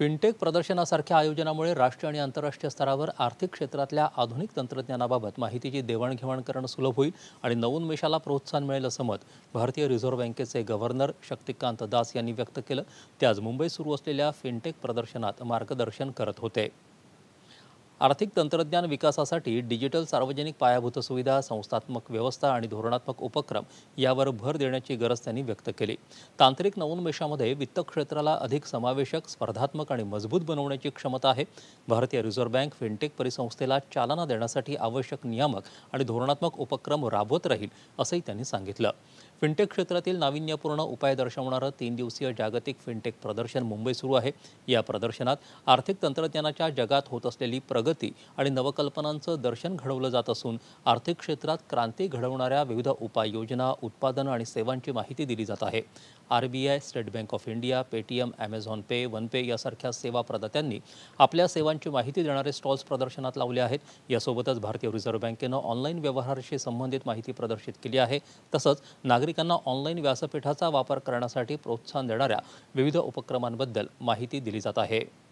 fintech प्रदर्शनासारख्या आयोजनामुळे राष्ट्रीय आणि आंतरराष्ट्रीय स्तरावर आर्थिक क्षेत्रातल्या आधुनिक तंत्रज्ञानाबाबत माहितीची देवाणघेवाण करणं सुलभ होईल आणि नवोन्मेषाला प्रोत्साहन मिळेल असं मत भारतीय रिझर्व्ह बँकेचे गव्हर्नर शक्तिकांत दास यांनी व्यक्त केलं ते आज मुंबईत सुरू असलेल्या फिनटेक प्रदर्शनात मार्गदर्शन करत होते आर्थिक तंत्रज्ञान विकासासाठी डिजिटल सार्वजनिक पायाभूत सुविधा संस्थात्मक व्यवस्था आणि धोरणात्मक उपक्रम यावर भर देण्याची गरज त्यांनी व्यक्त केली तांत्रिक नवोन्मेषामध्ये वित्त क्षेत्राला अधिक समावेशक स्पर्धात्मक आणि मजबूत बनवण्याची क्षमता आहे भारतीय रिझर्व्ह बँक फिनटेक परिसंस्थेला चालना देण्यासाठी आवश्यक नियामक आणि धोरणात्मक उपक्रम राबवत राहील असंही त्यांनी सांगितलं फिनटेक क्षेत्रातील नाविन्यपूर्ण उपाय दर्शवणारं तीन दिवसीय जागतिक फिनटेक प्रदर्शन मुंबई सुरू आहे या प्रदर्शनात आर्थिक तंत्रज्ञानाच्या जगात होत असलेली प्रगती प्रगती आणि नवकल्पनांचं दर्शन घडवलं जात असून आर्थिक क्षेत्रात क्रांती घडवणाऱ्या विविध उपाययोजना उत्पादनं आणि सेवांची माहिती दिली जात आहे R B I State Bank of India Paytm Amazon Pay पे यासारख्या सेवा प्रदात्यांनी आपल्या सेवांची माहिती देणारे स्टॉल्स प्रदर्शनात लावले आहेत यासोबतच भारतीय रिझर्व्ह बँकेनं ऑनलाईन व्यवहाराशी संबंधित माहिती प्रदर्शित केली आहे तसंच नागरिकांना ऑनलाईन व्यासपीठाचा वापर करण्यासाठी प्रोत्साहन देणाऱ्या विविध उपक्रमांबद्दल माहिती दिली जात आहे